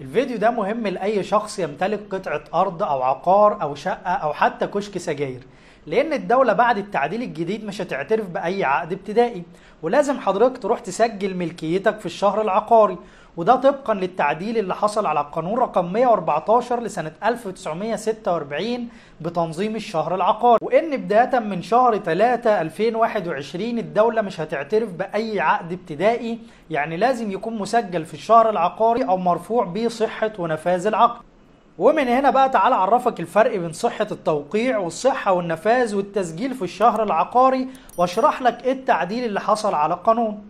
الفيديو ده مهم لأي شخص يمتلك قطعة أرض أو عقار أو شقة أو حتى كشك سجاير لان الدوله بعد التعديل الجديد مش هتعترف باي عقد ابتدائي ولازم حضرتك تروح تسجل ملكيتك في الشهر العقاري وده طبقا للتعديل اللي حصل على القانون رقم 114 لسنة 1946 بتنظيم الشهر العقاري وإن بداية من شهر 3 2021 الدولة مش هتعترف بأي عقد ابتدائي يعني لازم يكون مسجل في الشهر العقاري أو مرفوع به صحة ونفاذ العقد ومن هنا بقى تعالى اعرفك الفرق بين صحه التوقيع والصحه والنفاذ والتسجيل في الشهر العقاري واشرح لك ايه التعديل اللي حصل على القانون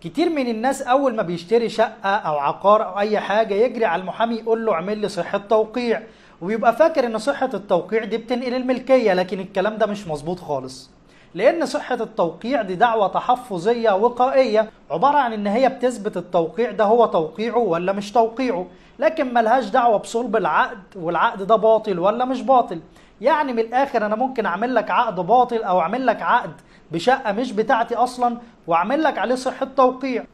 كتير من الناس اول ما بيشتري شقه او عقار او اي حاجه يجري على المحامي يقول له اعمل لي صحه توقيع ويبقى فاكر ان صحه التوقيع دي بتنقل الملكيه لكن الكلام ده مش مظبوط خالص لأن صحة التوقيع دي دعوة تحفظية وقائية عبارة عن إن هي بتثبت التوقيع ده هو توقيعه ولا مش توقيعه لكن ملهاش دعوة بصلب العقد والعقد ده باطل ولا مش باطل يعني من الآخر أنا ممكن أعمل لك عقد باطل أو أعمل لك عقد بشقة مش بتاعتي أصلا وأعمل لك عليه صحة توقيع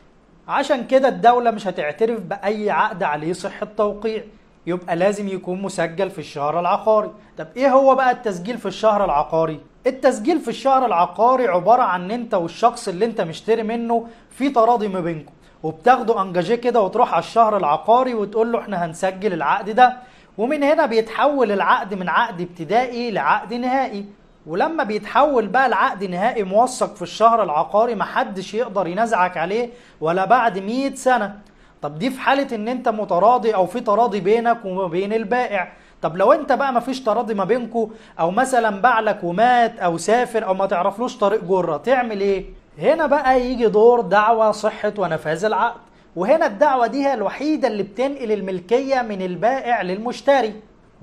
عشان كده الدولة مش هتعترف بأي عقد عليه صحة توقيع يبقى لازم يكون مسجل في الشهر العقاري طب ايه هو بقى التسجيل في الشهر العقاري التسجيل في الشهر العقاري عباره عن ان انت والشخص اللي انت مشتري منه في تراضي ما بينكم وبتاخدوا انجاجيه كده وتروح على الشهر العقاري وتقول له احنا هنسجل العقد ده ومن هنا بيتحول العقد من عقد ابتدائي لعقد نهائي ولما بيتحول بقى العقد نهائي موثق في الشهر العقاري محدش يقدر ينازعك عليه ولا بعد 100 سنه طب دي في حاله ان انت متراضي او في تراضي بينك وبين البائع طب لو انت بقى مفيش تراضي ما بينكو او مثلا بعلك ومات او سافر او ما تعرفلوش طريق جره تعمل ايه هنا بقى يجي دور دعوه صحه ونفاذ العقد وهنا الدعوه دي هي الوحيده اللي بتنقل الملكيه من البائع للمشتري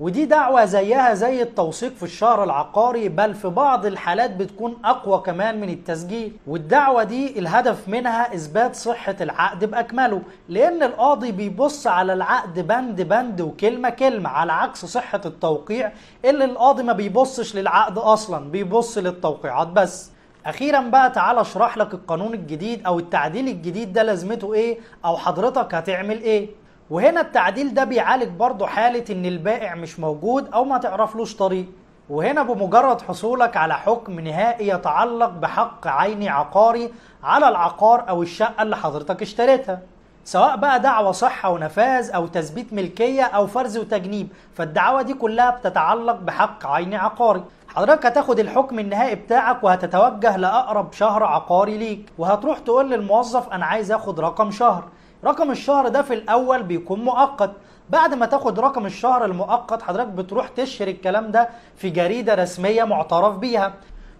ودي دعوة زيها زي التوثيق في الشهر العقاري بل في بعض الحالات بتكون أقوى كمان من التسجيل والدعوة دي الهدف منها إثبات صحة العقد بأكمله لأن القاضي بيبص على العقد بند بند وكلمة كلمة على عكس صحة التوقيع اللي القاضي ما بيبصش للعقد أصلا بيبص للتوقيعات بس اخيرا بقى تعال اشرح لك القانون الجديد او التعديل الجديد ده لازمته ايه او حضرتك هتعمل ايه وهنا التعديل ده بيعالج برضه حالة إن البائع مش موجود أو ما تعرفلوش طريق وهنا بمجرد حصولك على حكم نهائي يتعلق بحق عيني عقاري على العقار أو الشقة اللي حضرتك اشتريتها سواء بقى دعوة صحة ونفاذ أو تثبيت ملكية أو فرز وتجنيب فالدعوة دي كلها بتتعلق بحق عيني عقاري حضرتك هتاخد الحكم النهائي بتاعك وهتتوجه لأقرب شهر عقاري ليك وهتروح تقول للموظف أنا عايز أخد رقم شهر رقم الشهر ده في الاول بيكون مؤقت بعد ما تاخد رقم الشهر المؤقت حضرتك بتروح تشهر الكلام ده في جريده رسميه معترف بيها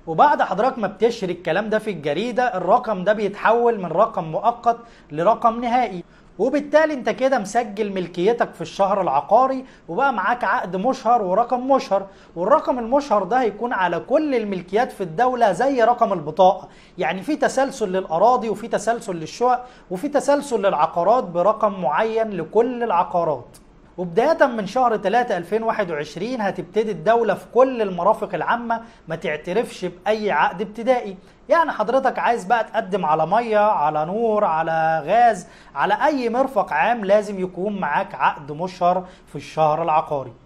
وبعد حضرتك ما بتشري الكلام ده في الجريده الرقم ده بيتحول من رقم مؤقت لرقم نهائي وبالتالي انت كده مسجل ملكيتك في الشهر العقاري وبقى معاك عقد مشهر ورقم مشهر والرقم المشهر ده هيكون على كل الملكيات في الدوله زي رقم البطاقه يعني في تسلسل للاراضي وفي تسلسل للشقق وفي تسلسل للعقارات برقم معين لكل العقارات وبداية من شهر 3 2021 هتبتدي الدولة في كل المرافق العامة ما تعترفش بأي عقد ابتدائي يعني حضرتك عايز بقى تقدم على مية على نور على غاز على أي مرفق عام لازم يكون معاك عقد مشهر في الشهر العقاري